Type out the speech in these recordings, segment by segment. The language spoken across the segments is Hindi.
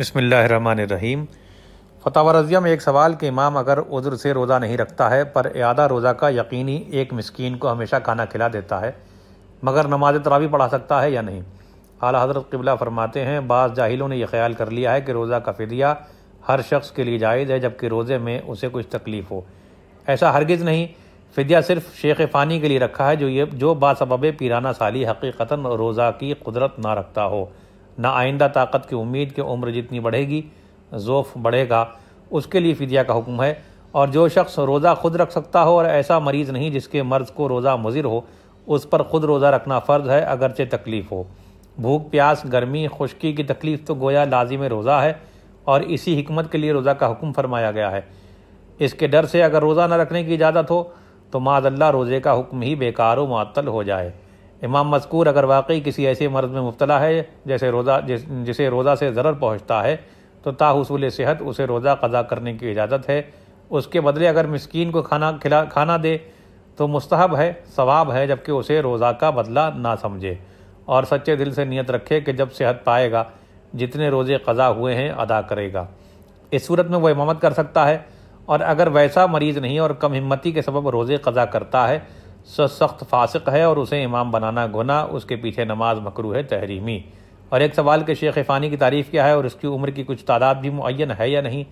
बसमीम फ़तह रज़िया में एक सवाल कि इमाम अगर उज़र से रोज़ा नहीं रखता है पर आधा रोज़ा का यकीनी एक मस्किन को हमेशा खाना खिला देता है मगर नमाज तरावी पढ़ा सकता है या नहीं आला हज़रत किबला फरमाते हैं बाज़ जाहिलों ने यह ख्याल कर लिया है कि रोज़ा का फ़दिया हर शख्स के लिए जायज़ है जबकि रोज़े में उसे कुछ तकलीफ़ हो ऐसा हरगिज़ नहीं फ़दिया सिर्फ शेख फ़ानी के लिए रखा है जो ये जो बासब पीराना साली हकीकता रोज़ा की कुदरत ना रखता हो ना आइंदा ताकत की उम्मीद कि उम्र जितनी बढ़ेगी जोफ़ बढ़ेगा उसके लिए फिदिया का हुक्म है और जो शख्स रोज़ा खुद रख सकता हो और ऐसा मरीज़ नहीं जिसके मर्ज़ को रोज़ा मुजिर हो उस पर ख़ुद रोज़ा रखना फ़र्ज है अगरचे तकलीफ़ हो भूख प्यास गर्मी खुश्की की तकलीफ़ तो गोया लाजिम रोज़ा है और इसी हमत के लिए रोज़ा का हुक्म फरमाया गया है इसके डर से अगर रोज़ा न रखने की इजाज़त हो तो माजल्ला रोज़े का हुक्म ही बेकार व मअतल हो जाए इमाम मजकूर अगर वाकई किसी ऐसे मर्ज़ में मुबतला है जैसे रोज़ा जिस, जिसे रोज़ा से ज़रर पहुँचता है तो ताहसूल सेहत उसे रोज़ा कज़ा करने की इजाज़त है उसके बदले अगर मस्किन को खाना खिला खाना दे तो मुस्तहब है सवाब है जबकि उसे रोज़ा का बदला ना समझे और सच्चे दिल से नीयत रखे कि जब सेहत पाएगा जितने रोज़े कज़ा हुए हैं अदा करेगा इस सूरत में वह इमामत कर सकता है और अगर वैसा मरीज़ नहीं और कम हिम्मती के सबब रोज़े कज़ा करता है सख्त फासिक है और उसे इमाम बनाना गुना उसके पीछे नमाज मकरू है तहरीमी और एक सवाल के शेख फ़ानी की तारीफ़ क्या है और उसकी उम्र की कुछ तादाद भी मुन है या नहीं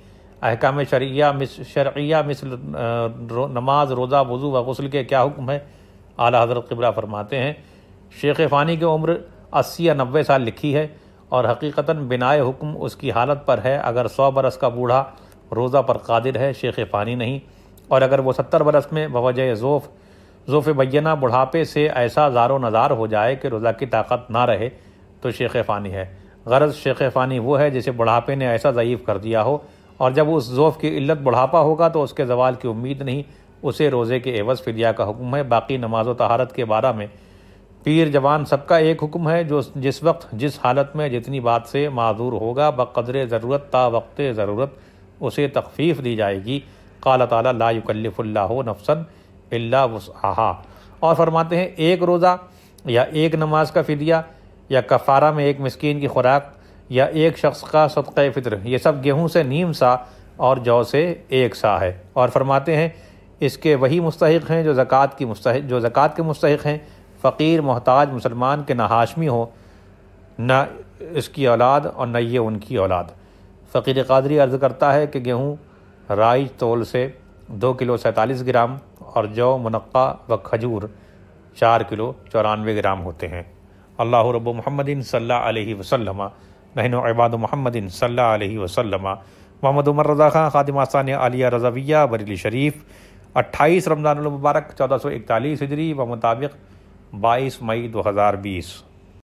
अहकाम शरिया मिस शरिया मिसल रो, नमाज रोज़ा वज़ू व गसल के क्या हुक्म है आला हजरत किबरा फरमाते हैं शेख फ़ानी की उम्र अस्सी या नबे साल लिखी है और हकीकता बिनाए हुक्म उसकी हालत पर है अगर सौ बरस का बूढ़ा रोज़ा पर कादिर है शेख फ़ानी नहीं और अगर वह सत्तर बरस में बवजह ज़ोफ़ ज़ोफ़ बैना बुढ़ापे से ऐसा ज़ारो नज़ार हो जाए कि रोज़ा की ताकत ना रहे तो शेख फ़ानी है गरज शेख फ़ानी वो है जिसे बुढ़ापे ने ऐसा ज़यीफ़ कर दिया हो और जब उस ज़ोफ़ की इल्लत बुढ़ापा होगा तो उसके जवाल की उम्मीद नहीं उसे रोज़े के एवज़ फिदिया का हुक्म है बाकी नमाज व तहारत के बारे में पीर जवान सबका एक हुक्म है जो जिस वक्त जिस हालत में जितनी बात से माजूर होगा बकदर ज़रूरत ता वक्त ज़रूरत उसे तखफीफ़ दी जाएगी क़ाल तला ला नफसन इल्ला वसहा और फरमाते हैं एक रोज़ा या एक नमाज का फ़िदिया या कफ़ारा में एक मस्किन की खुराक या एक शख्स का सदक़ फ़ितर ये सब गेहूँ से नीम सा और जौ से एक सा है और फरमाते हैं इसके वही मुस्तक हैं जो ज़क़़त की मुस्त जो ज़क़़त के मुस्तक हैं फ़कीर मोहताज मुसलमान के ना हाशमी हो न इसकी औलाद और न ये उनकी औलाद फ़कीर कादरी अर्ज़ करता है कि गेहूँ राइज तोल से दो किलो सैंतालीस ग्राम और जौ मुनक्का व खजूर चार किलो चौरानवे ग्राम होते हैं अल्लाह रब महमदिन सल्ला वसल्लम नहन इबाद महमदिन सल्ला वसल्लम मोहम्मद उमर रजा खान खादिम आसान आलिया रज़विया बरेली शरीफ अट्ठाईस रमज़ान मुबारक चौदह सौ इकतालीस हिजरी व मुताबिक बाईस मई दो हज़ार बीस